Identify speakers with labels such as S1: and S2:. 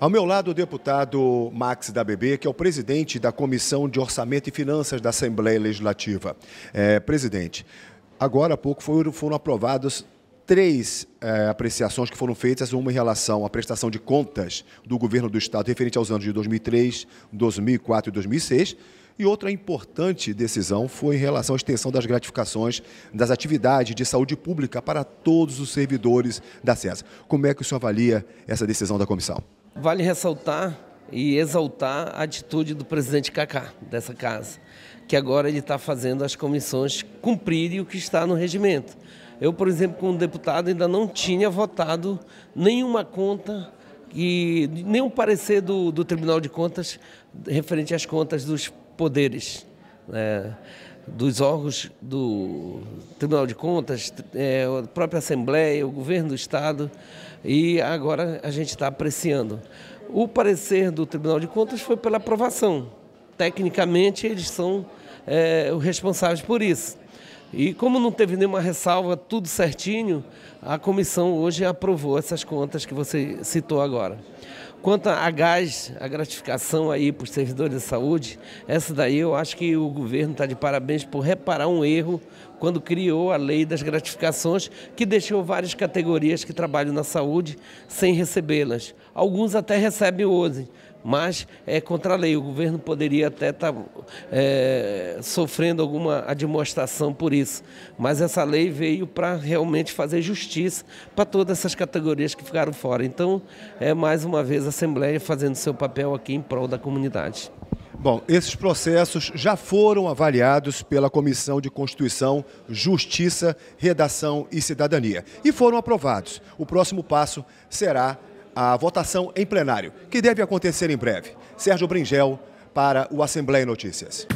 S1: Ao meu lado, o deputado Max da BB, que é o presidente da Comissão de Orçamento e Finanças da Assembleia Legislativa. É, presidente, agora há pouco foram, aprovadas aprovados três é, apreciações que foram feitas, uma em relação à prestação de contas do governo do Estado referente aos anos de 2003, 2004 e 2006, e outra importante decisão foi em relação à extensão das gratificações das atividades de saúde pública para todos os servidores da SESA. Como é que o senhor avalia essa decisão da comissão?
S2: Vale ressaltar e exaltar a atitude do presidente Cacá, dessa casa, que agora ele está fazendo as comissões cumprirem o que está no regimento. Eu, por exemplo, como deputado, ainda não tinha votado nenhuma conta e nenhum parecer do, do Tribunal de Contas referente às contas dos poderes. É, dos órgãos do Tribunal de Contas, é, a própria Assembleia, o governo do Estado, e agora a gente está apreciando. O parecer do Tribunal de Contas foi pela aprovação. Tecnicamente, eles são é, os responsáveis por isso. E como não teve nenhuma ressalva, tudo certinho, a comissão hoje aprovou essas contas que você citou agora. Quanto a gás, a gratificação aí para os servidores de saúde, essa daí eu acho que o governo está de parabéns por reparar um erro quando criou a lei das gratificações, que deixou várias categorias que trabalham na saúde sem recebê-las. Alguns até recebem hoje, mas é contra a lei. O governo poderia até estar tá, é, sofrendo alguma admoestação por isso. Mas essa lei veio para realmente fazer justiça para todas essas categorias que ficaram fora. Então, é mais uma vez a Assembleia fazendo seu papel aqui em prol da comunidade. Bom,
S1: esses processos já foram avaliados pela Comissão de Constituição, Justiça, Redação e Cidadania e foram aprovados. O próximo passo será a votação em plenário, que deve acontecer em breve. Sérgio Bringel, para o Assembleia Notícias.